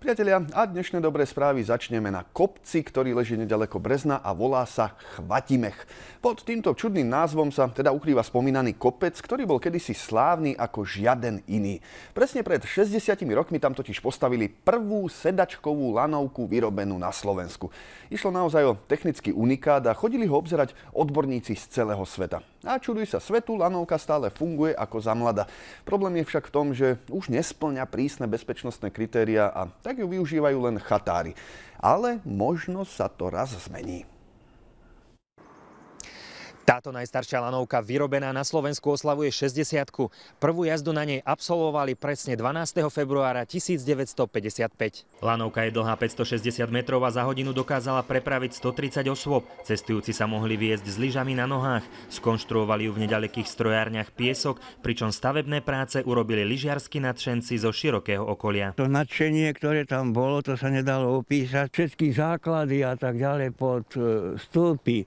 Priatelia, a dnešné dobré správy začneme na kopci, ktorý leží nedaleko Brezna a volá sa Chvatimech. Pod týmto čudným názvom sa teda ukrýva spomínaný kopec, ktorý bol kedysi slávny ako žiaden iný. Presne pred 60 rokmi tam totiž postavili prvú sedačkovú lanovku vyrobenú na Slovensku. Išlo naozaj o technický unikát a chodili ho obzerať odborníci z celého sveta. A čuduj sa svetu, lanovka stále funguje ako za mlada. Problém je však v tom, že už nesplňa prísne bezpečnostné kritéria a tak ju využívajú len chatári. Ale možno sa to raz zmení. Táto najstaršia lanovka vyrobená na Slovensku oslavuje 60. -ku. Prvú jazdu na nej absolvovali presne 12. februára 1955. Lanovka je dlhá 560 metrov a za hodinu dokázala prepraviť 130 osôb. Cestujúci sa mohli viesť s lyžami na nohách. Skonštruovali ju v nedalekých strojárniach piesok, pričom stavebné práce urobili lyžiarsky nadšenci zo širokého okolia. To nadšenie, ktoré tam bolo, to sa nedalo opísať. Všetky základy a tak ďalej pod e, stĺpy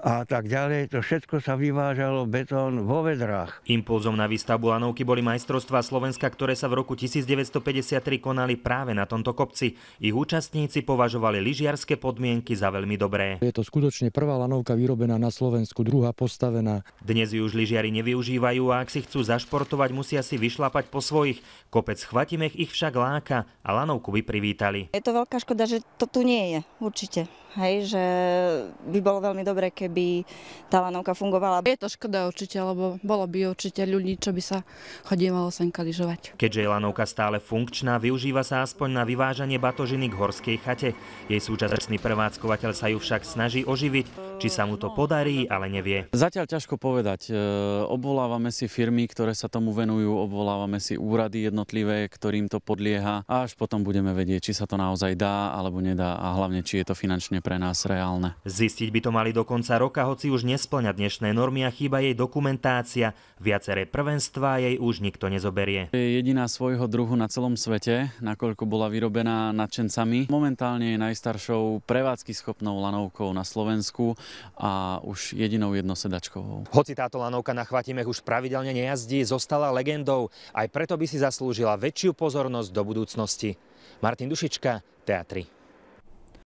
a tak ďalej. To všetko sa vyvážalo betón vo vedrách. Impulzom na výstavbu lanovky boli majstrovstvá Slovenska, ktoré sa v roku 1953 konali práve na tomto kopci. Ich účastníci považovali lyžiarske podmienky za veľmi dobré. Je to skutočne prvá lanovka vyrobená na Slovensku, druhá postavená. Dnes ju už lyžiari nevyužívajú a ak si chcú zašportovať, musia si vyšlapať po svojich. Kopec Chvatimech ich však láka a lanovku by privítali. Je to veľká škoda, že to tu nie je, určite. Hej, že by bolo veľmi dobre, keby tá lanovka fungovala. Je to škoda určite, lebo bolo by určite ľudí, čo by sa chodívalo senka lyžovať. Keďže je lanovka stále funkčná, využíva sa aspoň na vyvážanie batožiny k horskej chate. Jej súčasný prevádzkovateľ sa ju však snaží oživiť. Či sa mu to podarí, ale nevie. Zatiaľ ťažko povedať. E, obvolávame si firmy, ktoré sa tomu venujú, obvolávame si úrady jednotlivé, ktorým to podlieha a až potom budeme vedieť, či sa to naozaj dá alebo nedá a hlavne, či je to finančne pre nás reálne. Zistiť by to mali do konca roka, hoci už nesplňa dnešné normy a chýba jej dokumentácia. Viaceré prvenstvá jej už nikto nezoberie. Je jediná svojho druhu na celom svete, nakoľko bola vyrobená nadšencami. Momentálne je najstaršou prevádzky schopnou lanovkou na Slovensku a už jedinou jednosedačkovou. Hoci táto lanovka na Chvatimech už pravidelne nejazdí, zostala legendou. Aj preto by si zaslúžila väčšiu pozornosť do budúcnosti. Martin Dušička, teatry.